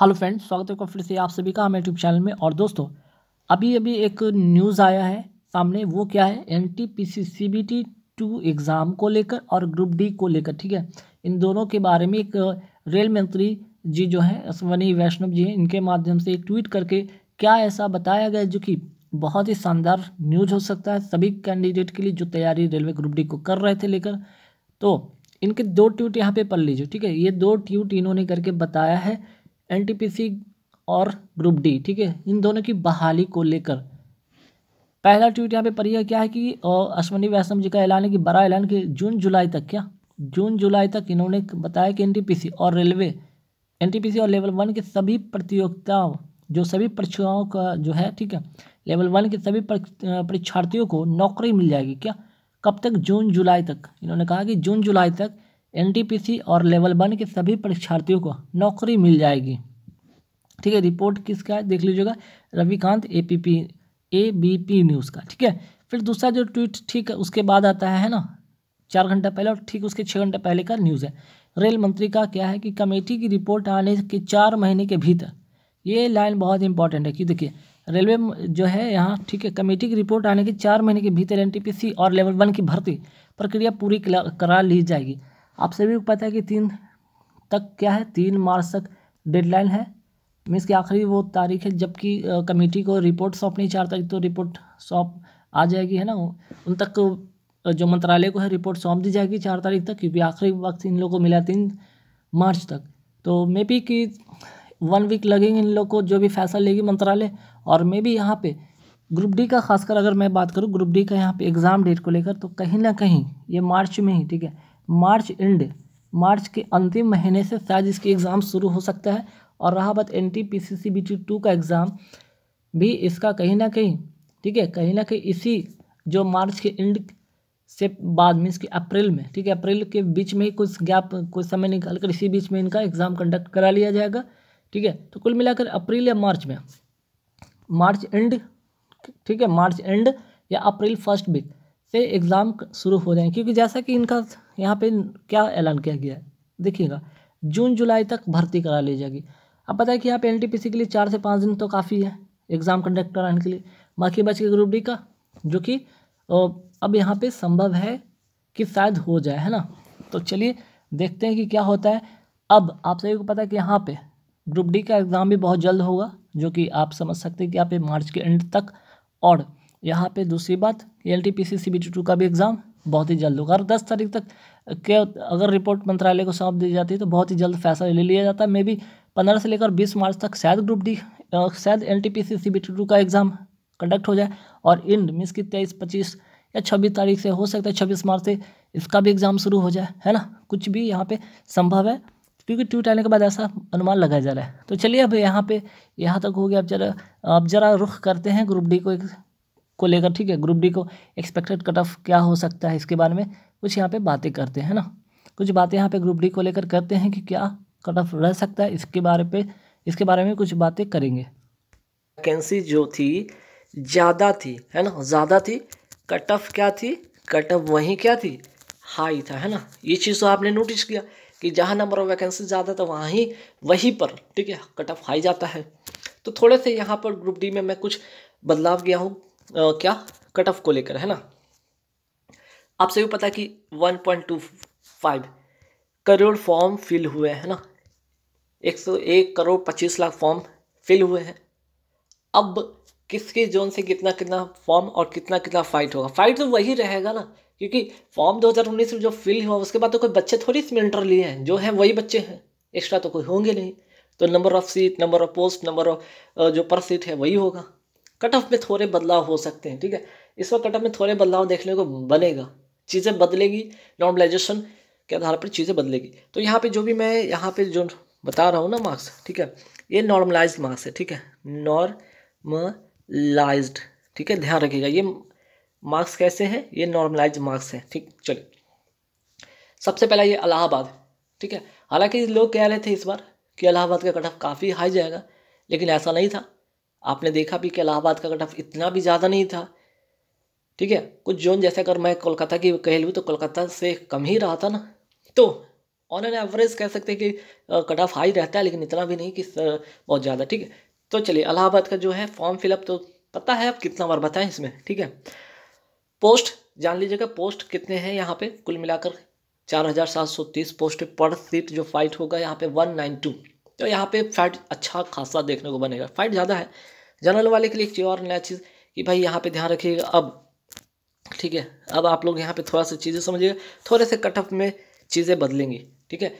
hello friends स्वागत है फिर से आप सभी का हमारे यूट्यूब चैनल में और दोस्तों अभी अभी एक न्यूज़ आया है सामने वो क्या है N T P C C B T two exam को लेकर और ग्रुप डी को लेकर ठीक है इन दोनों के बारे में एक रेल मंत्री जी जो हैं अश्वनी वैष्णव जी हैं इनके माध्यम से ट्वीट करके क्या ऐसा बताया गया जो कि बहुत ही शानदार न्यूज हो सकता है सभी कैंडिडेट के लिए जो तैयारी रेलवे ग्रुप डी को कर रहे थे लेकर तो इनके दो ट्वीट यहाँ पे पढ़ लीजिए ठीक है ये दो ट्वीट इन्होंने करके बताया है एनटीपीसी और ग्रुप डी ठीक है इन दोनों की बहाली को लेकर पहला ट्वीट यहाँ पे पढ़िए क्या है कि अश्वनी वैष्णव जी का ऐलान है कि बड़ा ऐलान कि जून जुलाई तक क्या जून जुलाई तक इन्होंने बताया कि एनटीपीसी और रेलवे एनटीपीसी और लेवल वन के सभी प्रतियोगिताओं जो सभी परीक्षाओं का जो है ठीक है लेवल वन के सभी परीक्षार्थियों को नौकरी मिल जाएगी क्या कब तक जून जुलाई तक इन्होंने कहा कि जून जुलाई तक एनटीपीसी और लेवल वन के सभी परीक्षार्थियों को नौकरी मिल जाएगी ठीक है रिपोर्ट किसका है देख लीजिएगा Ravikant A P P A B P news का ठीक है फिर दूसरा जो ट्वीट ठीक है उसके बाद आता है ना चार घंटा पहले और ठीक उसके छः घंटे पहले का न्यूज़ है रेल मंत्री का क्या है कि कमेटी की रिपोर्ट आने के चार महीने के भीतर ये लाइन बहुत इंपॉर्टेंट है कि देखिए रेलवे जो है यहाँ ठीक है कमेटी की रिपोर्ट आने के चार महीने के भीतर एनटीपीसी और लेवल वन की भर्ती प्रक्रिया पूरी करा ली जाएगी आप सभी को पता है कि तीन तक क्या है तीन मार्च तक डेडलाइन है मीन्स की आखिरी वो तारीख है जबकि कमेटी को रिपोर्ट सौंपनी चार तारीख तो रिपोर्ट सौंप आ जाएगी है ना उन तक जो मंत्रालय को है रिपोर्ट सौंप दी जाएगी चार तारीख तक क्योंकि आखिरी वक्त इन लोगों को मिला तीन मार्च तक तो मे बी कि वन वीक लगेंगे इन लोग को जो भी फैसला लेगी मंत्रालय और मे बी यहाँ पे ग्रुप डी का खासकर अगर मैं बात करूँ ग्रुप डी का यहाँ पे एग्ज़ाम डेट को लेकर तो कहीं ना कहीं ये मार्च में ही ठीक है मार्च एंड मार्च के अंतिम महीने से शायद इसकी एग्ज़ाम शुरू हो सकता है और रहा बात N T P C C B T two का एग्ज़ाम भी इसका कहीं ना कहीं ठीक है कहीं ना कहीं इसी जो मार्च के एंड से बाद मीन्स कि अप्रैल में ठीक है अप्रैल के बीच में ही कुछ गैप कुछ समय निकाल कर इसी बीच में इनका एग्ज़ाम कंडक्ट करा लिया जाएगा ठीक है तो कुल मिलाकर अप्रैल या मार्च में मार्च एंड ठीक है मार्च एंड या अप्रैल फर्स्ट वीक से एग्ज़ाम शुरू हो जाएंगे क्योंकि जैसा कि इनका यहाँ पे क्या ऐलान किया गया है देखिएगा जून जुलाई तक भर्ती करा ली जाएगी अब पता है कि यहाँ पे एन के लिए चार से पाँच दिन तो काफ़ी है एग्ज़ाम कंडक्ट कराने के लिए बाकी बच गया ग्रुप डी का जो कि अब यहाँ पे संभव है कि शायद हो जाए है ना तो चलिए देखते हैं कि क्या होता है अब आप सभी को पता है कि यहाँ पर ग्रुप डी का एग्ज़ाम भी बहुत जल्द होगा जो कि आप समझ सकते हैं कि यहाँ पे मार्च के एंड तक और यहाँ पे दूसरी बात L T P C C B T two का भी एग्ज़ाम बहुत ही जल्द होगा और दस तारीख तक के अगर रिपोर्ट मंत्रालय को सौंप दी जाती है तो बहुत ही जल्द फैसला ले लिया जाता है मे बी पंद्रह से लेकर बीस मार्च तक शायद ग्रुप डी शायद N T P C C B two का एग्ज़ाम कंडक्ट हो जाए और इंड मीन्स की तेईस पच्चीस या छब्बीस तारीख से हो सकता है छब्बीस मार्च से इसका भी एग्ज़ाम शुरू हो जाए है ना कुछ भी यहाँ पर संभव है क्योंकि ट्वीट आने के बाद ऐसा अनुमान लगाया जा रहा है तो चलिए अब यहाँ पे यहाँ तक हो गया अब जरा अब जरा रुख करते हैं ग्रुप डी को एक को लेकर ठीक है ग्रुप डी को एक्सपेक्टेड कट ऑफ क्या हो सकता है इसके बारे में कुछ यहाँ पे बातें करते हैं ना कुछ बातें यहाँ पे ग्रुप डी को लेकर करते हैं कि क्या कट ऑफ रह सकता है इसके बारे पे इसके बारे में कुछ बातें करेंगे वैकेंसी जो थी ज़्यादा थी है ना ज़्यादा थी कट ऑफ क्या थी कट ऑफ वहीं क्या थी हाई था है ना ये चीज़ तो आपने नोटिस किया कि जहाँ नंबर ऑफ वैकेंसी ज़्यादा था वहाँ ही वहीं पर ठीक है कट ऑफ हाई जाता है तो थोड़े से यहाँ पर ग्रुप डी में मैं कुछ बदलाव किया हूँ क्या कट ऑफ को लेकर है ना आप सभी पता है कि 1.25 करोड़ फॉर्म फिल हुए हैं ना एक सौ एक करोड़ पच्चीस लाख फॉर्म फिल हुए हैं अब किस किस जोन से कितना कितना फॉर्म और कितना कितना फाइट होगा फाइट तो वही रहेगा ना क्योंकि फॉर्म 2019 में जो फिल हुआ उसके बाद तो कोई बच्चे थोड़ी इसमें लिए हैं जो हैं वही बच्चे हैं एक्स्ट्रा तो कोई होंगे नहीं तो number of seat number of post number of जो पर सीट है वही होगा कट ऑफ में थोड़े बदलाव हो सकते हैं ठीक है इस वक्त कट ऑफ में थोड़े बदलाव देखने को बनेगा चीज़ें बदलेगी नॉर्मलाइजेशन के आधार पर चीज़ें बदलेगी तो यहाँ पे जो भी मैं यहाँ पे जो बता रहा हूँ ना मार्क्स ठीक है ये नॉर्मलाइज मार्क्स है ठीक है नॉर्मलाइज ठीक है ध्यान रखिएगा ये मार्क्स कैसे हैं ये नॉर्मलाइज मार्क्स हैं ठीक चलिए सबसे पहला ये अलाहाबाद ठीक है हालांकि लोग कह रहे थे इस बार कि अलाहाबाद का कट ऑफ काफ़ी हाई जाएगा लेकिन ऐसा नहीं था आपने देखा भी कि इलाहाबाद का कटाफ इतना भी ज़्यादा नहीं था ठीक है कुछ जोन जैसे अगर मैं कोलकाता की कह लूँ तो कोलकाता से कम ही रहा था ना तो ऑन एन एवरेज कह सकते हैं कि कट ऑफ हाई रहता है लेकिन इतना भी नहीं कि बहुत ज़्यादा ठीक है तो चलिए अलाहाबाद का जो है फॉर्म फिलअप तो पता है आप कितना बार बताएं इसमें ठीक है पोस्ट जान लीजिएगा पोस्ट कितने हैं यहाँ पे कुल मिलाकर चार हज़ार सात सौ तीस पोस्ट पर सीट जो फाइट होगा यहाँ पे वन नाइन टू तो यहाँ पे फैट अच्छा खासा देखने को बनेगा फैट ज़्यादा है जनरल वाले के लिए एक चीज़ और नया चीज़ कि भाई यहाँ पे ध्यान रखिएगा अब ठीक है अब आप लोग यहाँ पे थोड़ा सा चीज़ें समझिएगा थोड़े से कटअप में चीज़ें बदलेंगी ठीक है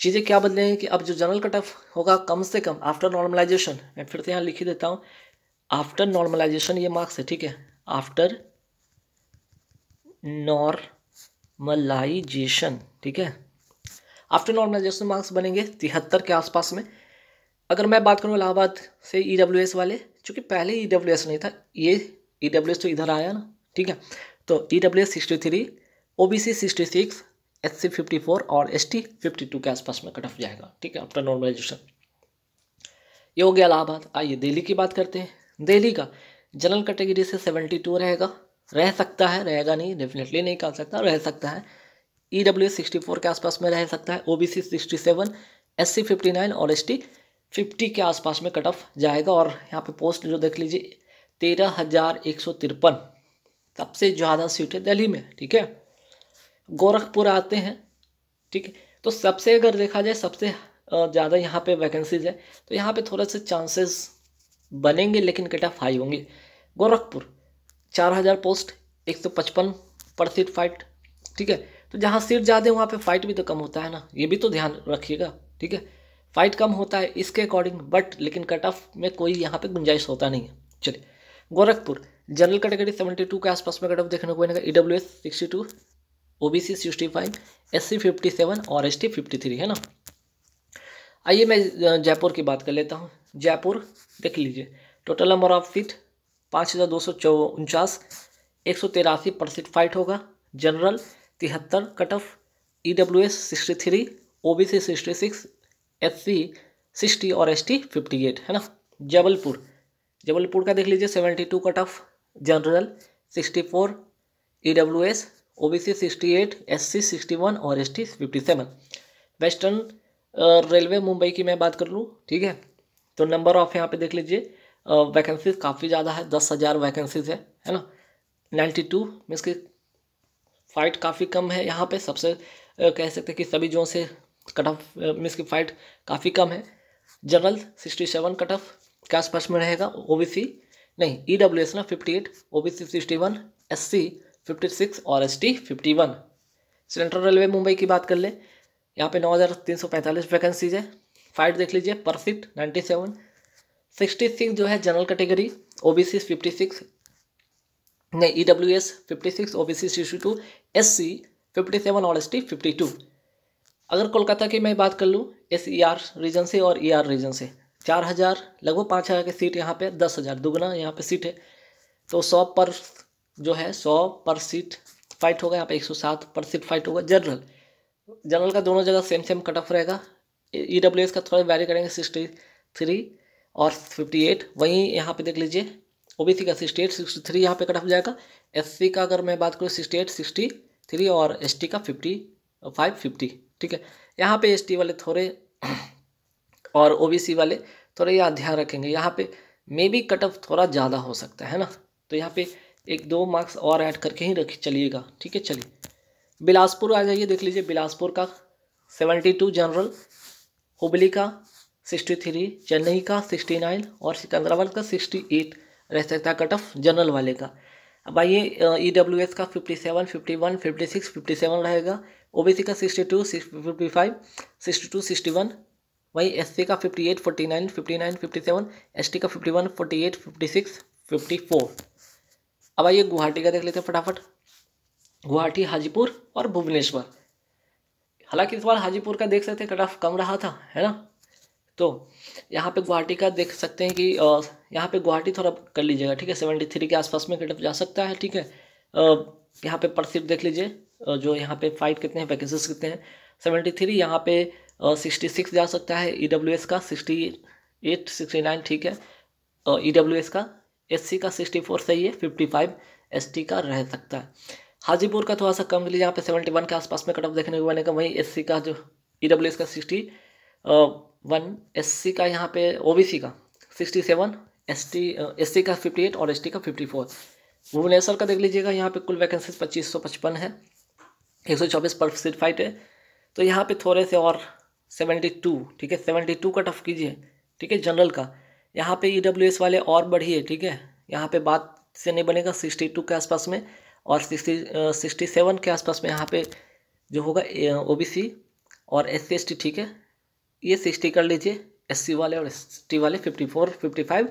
चीज़ें क्या बदलेंगी कि अब जो जनरल कटअप होगा कम से कम आफ्टर नॉर्मलाइजेशन मैं फिर से यहाँ लिख ही देता हूँ आफ्टर नॉर्मलाइजेशन ये मार्क्स है ठीक है आफ्टर नॉर्मलाइजेशन ठीक है आफ्टर नॉर्मलाइजेशन मार्क्स बनेंगे तिहत्तर के आसपास में अगर मैं बात करूँ इलाहाबाद से ई डब्ल्यू एस वाले चूँकि पहले ई डब्ल्यू एस नहीं था ये ई डब्ल्यू एस तो इधर आया ना ठीक है तो E W S sixty three O B C sixty six S C fifty four और एस टी फिफ्टी टू के आसपास में कट ऑफ जाएगा ठीक है आफ्टर नॉर्मलाइजेशन ये हो गया इलाहाबाद आइए दिल्ली की बात करते हैं दिल्ली का जनरल कैटेगरी से सेवेंटी टू रहेगा रह सकता है रहेगा नहीं डेफिनेटली नहीं कर सकता रह सकता है ई डब्ल्यू सिक्सटी फोर के आसपास में रह सकता है O B C sixty seven S C fifty nine और एस टी फिफ्टी के आसपास में कट ऑफ जाएगा और यहाँ पे पोस्ट जो देख लीजिए तेरह हज़ार एक सौ तिरपन सबसे ज़्यादा सीट है दिल्ली में ठीक है गोरखपुर आते हैं ठीक है तो सबसे अगर देखा जाए सबसे ज़्यादा यहाँ पे वैकेंसीज है तो यहाँ पे थोड़े से चांसेस बनेंगे लेकिन कट ऑफ हाई होंगे गोरखपुर चार हज़ार पोस्ट एक सौ पचपन पर सीट फाइट ठीक है तो जहाँ सीट ज़्यादा है वहाँ पर फाइट भी तो कम होता है ना ये भी तो ध्यान रखिएगा ठीक है फाइट कम होता है इसके अकॉर्डिंग बट लेकिन कट ऑफ में कोई यहाँ पे गुंजाइश होता नहीं है चलिए Gorakhpur general category seventy two के आसपास में कट ऑफ देखने को मिलेगा E W S sixty two O B C sixty five S C fifty seven और एस टी फिफ्टी थ्री है ना आइए मैं जयपुर की बात कर लेता हूँ जयपुर देख लीजिए टोटल नंबर ऑफ सीट पाँच हज़ार दो सौ उनचास एक सौ तिरासी पर फाइट होगा जनरल तिहत्तर cut off E W S sixty three O B C sixty six S C sixty और एस टी फिफ्टी एट है ना जबलपुर जबलपुर का देख लीजिए seventy two cut off general sixty four E W S O B C sixty eight S C sixty one और S T fifty seven western railway Mumbai की मैं बात कर लूँ ठीक है तो नंबर ऑफ यहाँ पे देख लीजिए वैकेंसीज काफ़ी ज़्यादा है दस हज़ार वैकेंसीज है है ना नाइन्टी टू मीन्स की फाइट काफ़ी कम है यहाँ पे सबसे कह सकते हैं कि सभी जो से कट ऑफ मीन्स की फाइट काफ़ी कम है general sixty seven cut off के आसपास में रहेगा ओबीसी नहीं ई डब्ल्यू एस ना fifty eight O B C sixty one S C fifty six और S T fifty one central railway Mumbai की बात कर ले यहाँ पे नौ हज़ार तीन सौ पैंतालीस वैकेंसीज है फाइट देख लीजिए perfect ninety seven sixty six जो है general category O B C fifty six नहीं E W S fifty six O B C sixty two S C fifty seven और एस टी फिफ्टी टू अगर कोलकाता की मैं बात कर लूँ एस ई आर रीजन से और ई आर रीजन से चार हज़ार लगभग पाँच हज़ार की सीट यहाँ पे दस हज़ार दुगना यहाँ पे सीट है तो सौ पर जो है सौ पर सीट फाइट होगा यहाँ पे एक सौ सात पर सीट फाइट होगा जनरल जनरल का दोनों जगह सेम सेम कट ऑफ रहेगा ई डब्ल्यू एस का थोड़ा वैरी करेंगे सिक्सटी थ्री और फिफ्टी एट वहीं यहाँ पे देख लीजिए ओबीसी का सिक्सटी एट सिक्सटी थ्री यहाँ पे कट ऑफ जाएगा एससी का अगर मैं बात करूँ सिक्सटी एट सिक्सटी थ्री और एसटी का फिफ्टी फाइव फिफ्टी ठीक है यहाँ पे एसटी वाले थोड़े और ओबीसी वाले थोड़े यहाँ ध्यान रखेंगे यहाँ पे मे बी कट ऑफ थोड़ा ज़्यादा हो सकता है ना तो यहाँ पे एक दो मार्क्स और ऐड करके ही रख चलिएगा ठीक है चलिए बिलासपुर आ जाइए देख लीजिए बिलासपुर का सेवेंटी टू जनरल हुबली का सिक्सटी थ्री चेन्नई का सिक्सटी नाइन और सिकंदराबाद का सिक्सटी एट रह सकता है कट ऑफ जनरल वाले का अब आइए ई डब्ल्यू एस का fifty seven fifty one fifty six fifty seven रहेगा ओ बी सी का sixty two fifty five sixty two sixty one वहीं एस सी का fifty eight forty nine fifty nine fifty seven S T का fifty one forty eight fifty six fifty four अब आइए गुवाहाटी का देख लेते हैं फटाफट गुवाहाटी हाजीपुर और भुवनेश्वर हालांकि इस बार हाजीपुर का देख सकते कट ऑफ कम रहा था है ना तो यहाँ पे गुवाहाटी का देख सकते हैं कि यहाँ पे गुवाहाटी थोड़ा कर लीजिएगा ठीक है सेवेंटी थ्री के आसपास में कटअप जा सकता है ठीक है यहाँ पे सीट देख लीजिए जो यहाँ पे फाइट कितने हैं पैकेजेस कितने हैं सेवेंटी थ्री यहाँ पे सिक्सटी सिक्स जा सकता है ई डब्ल्यू एस का सिक्सटी एट सिक्सटी नाइन ठीक है ई डब्ल्यू एस का एस सी का सिक्सटी फोर सही है फिफ्टी फाइव एस टी का रह सकता है हाजीपुर का थोड़ा सा कम लीजिए यहाँ पे सेवेंटी वन के आसपास में कटअप देखने को बनेगा वहीं एस सी का जो ई डब्ल्यू एस का सिक्सटी वन एस का यहाँ पे सी का sixty seven S T S C का फिफ्टी एट और एस टी का फिफ्टी फोर भुवनेश्वर का देख लीजिएगा यहाँ पे कुल वैकेंसीज पच्चीस सौ पचपन है एक सौ चौबीस फाइट है तो यहाँ पे थोड़े से और सेवेंटी टू ठीक है सेवेंटी टू का टफ कीजिए ठीक है जनरल का यहाँ पे ई e वाले और बढ़िए ठीक है यहाँ पे बात से नहीं बनेगा सिक्सटी टू के आसपास में और सिक्सटी सिक्सटी सेवन के आसपास में यहाँ पे जो होगा ओ बी सी और एस सी एस टी ठीक है ये सिक्सटी कर लीजिए एस वाले और एस वाले फिफ्टी फोर फिफ्टी फाइव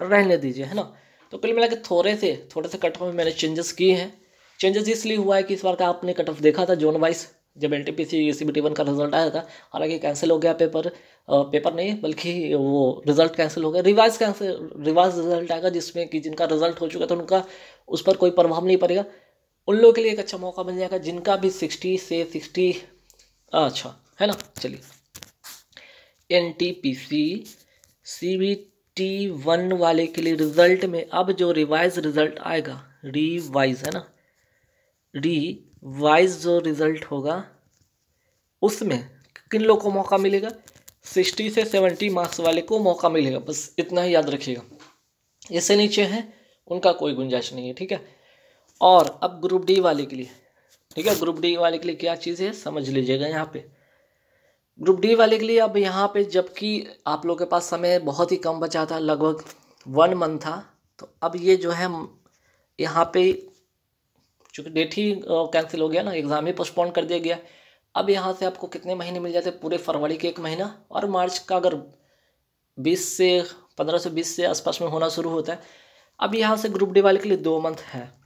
रहने दीजिए है ना तो कुल मिला के थोड़े से थोड़े से कट ऑफ में मैंने चेंजेस किए हैं चेंजेस इसलिए हुआ है कि इस बार का आपने कट ऑफ देखा था जोन वाइज जब L T P C C B T one का रिजल्ट आया था हालांकि कैंसिल हो गया पेपर पेपर नहीं बल्कि वो रिजल्ट कैंसिल हो गया रिवाइज कैंसिल रिवाइज रिजल्ट आएगा जिसमें कि जिनका रिजल्ट हो चुका था उनका उस पर कोई प्रभाव नहीं पड़ेगा उन लोगों के लिए एक अच्छा मौका मिल जाएगा जिनका भी सिक्सटी से सिक्सटी अच्छा है ना चलिए N T P C C B T one वाले के लिए रिजल्ट में अब जो रिवाइज रिजल्ट आएगा रिवाइज है ना रिवाइज जो रिजल्ट होगा उसमें किन लोग को मौका मिलेगा सिक्सटी से सेवेंटी मार्क्स वाले को मौका मिलेगा बस इतना ही याद रखिएगा इससे नीचे है उनका कोई गुंजाइश नहीं है ठीक है और अब ग्रुप डी वाले के लिए ठीक है ग्रुप डी वाले के लिए क्या चीज़ है समझ लीजिएगा यहाँ पे ग्रुप डी वाले के लिए अब यहाँ पे जबकि आप लोग के पास समय बहुत ही कम बचा था लगभग वन मंथ था तो अब ये जो है यहाँ पे चूँकि डेट ही कैंसिल हो गया ना एग्ज़ाम ही पोस्टपोन कर दिया गया अब यहाँ से आपको कितने महीने मिल जाते पूरे फरवरी के एक महीना और मार्च का अगर बीस से पंद्रह से बीस से आसपास में होना शुरू होता है अब यहाँ से ग्रुप डी वाले के लिए दो मंथ है